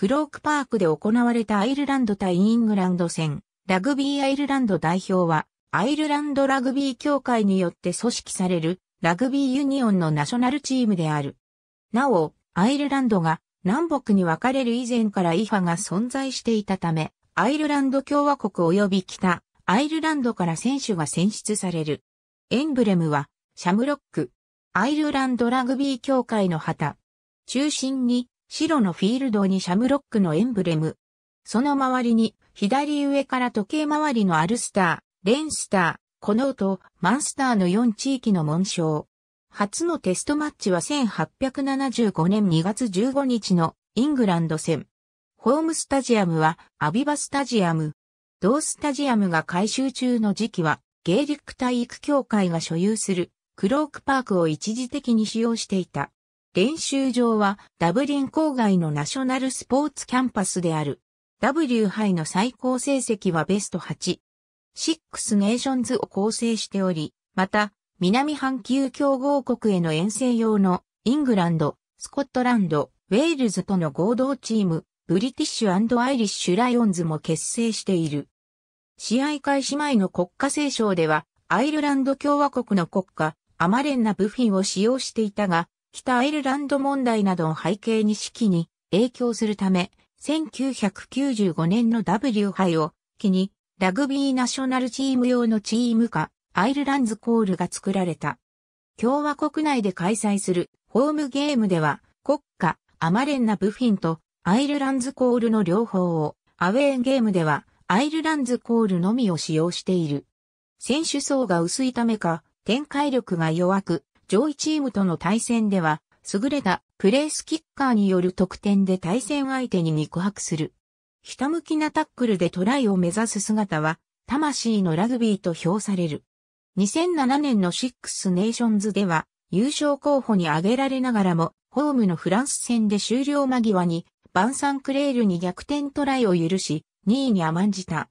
クロークパークで行われたアイルランド対イングランド戦、ラグビーアイルランド代表は、アイルランドラグビー協会によって組織される、ラグビーユニオンのナショナルチームである。なお、アイルランドが南北に分かれる以前からイファが存在していたため、アイルランド共和国及び北、アイルランドから選手が選出される。エンブレムは、シャムロック。アイルランドラグビー協会の旗。中心に、白のフィールドにシャムロックのエンブレム。その周りに、左上から時計回りのアルスター、レンスター、コノート、マンスターの4地域の紋章。初のテストマッチは1875年2月15日のイングランド戦。ホームスタジアムはアビバスタジアム。同スタジアムが改修中の時期はゲーリック体育協会が所有するクロークパークを一時的に使用していた。練習場はダブリン郊外のナショナルスポーツキャンパスである。W 杯の最高成績はベスト8。シックスネーションズを構成しており、また、南半球強豪国への遠征用のイングランド、スコットランド、ウェールズとの合同チーム、ブリティッシュアイリッシュライオンズも結成している。試合開始前の国家斉唱では、アイルランド共和国の国家、アマレンナ・ブフィンを使用していたが、北アイルランド問題などを背景に式に影響するため、1995年の W 杯を機に、ラグビーナショナルチーム用のチーム化、アイルランズコールが作られた。共和国内で開催するホームゲームでは、国家、アマレンナ・ブフィンとアイルランズコールの両方を、アウェーゲームではアイルランズコールのみを使用している。選手層が薄いためか、展開力が弱く、上位チームとの対戦では、優れたプレースキッカーによる得点で対戦相手に肉薄する。ひたむきなタックルでトライを目指す姿は、魂のラグビーと評される。2007年のシックスネーションズでは、優勝候補に挙げられながらも、ホームのフランス戦で終了間際に、バンサンクレールに逆転トライを許し、2位に甘んじた。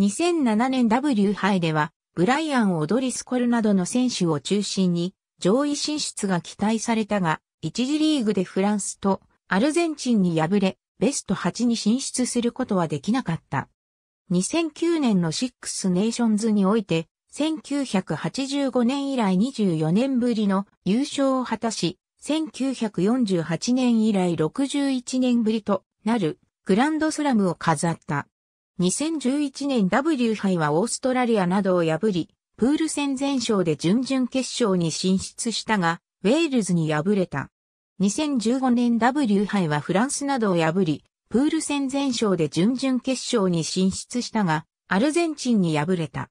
2007年 W 杯では、ブライアン・オドリスコルなどの選手を中心に、上位進出が期待されたが、一次リーグでフランスとアルゼンチンに敗れ、ベスト8に進出することはできなかった。2009年のシックスネーションズにおいて、1985年以来24年ぶりの優勝を果たし、1948年以来61年ぶりとなるグランドスラムを飾った。2011年 W 杯はオーストラリアなどを破り、プール戦全勝で準々決勝に進出したが、ウェールズに敗れた。2015年 W 杯はフランスなどを破り、プール戦全勝で準々決勝に進出したが、アルゼンチンに敗れた。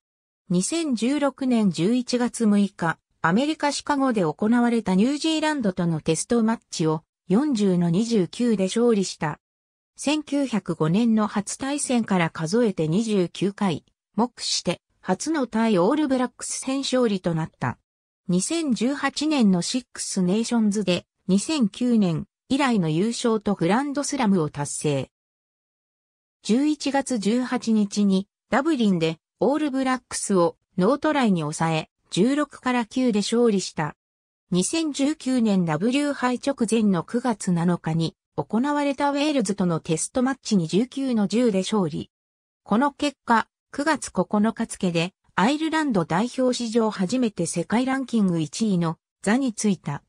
2016年11月6日、アメリカシカゴで行われたニュージーランドとのテストマッチを40の29で勝利した。1905年の初対戦から数えて29回、目して初の対オールブラックス戦勝利となった。2018年のシックスネーションズで2009年以来の優勝とグランドスラムを達成。11月18日にダブリンでオールブラックスをノートライに抑え16から9で勝利した。2019年 W 杯直前の9月7日に行われたウェールズとのテストマッチに19の10で勝利。この結果、9月9日付で、アイルランド代表史上初めて世界ランキング1位の座についた。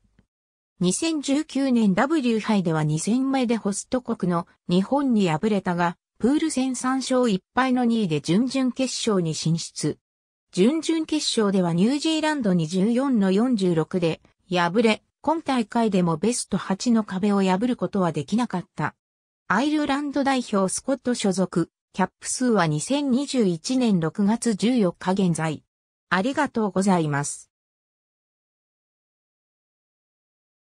2019年 W 杯では2戦目でホスト国の日本に敗れたが、プール戦3勝1敗の2位で準々決勝に進出。準々決勝ではニュージーランドに14の46で敗れ、今大会でもベスト8の壁を破ることはできなかった。アイルランド代表スコット所属、キャップ数は2021年6月14日現在。ありがとうございます。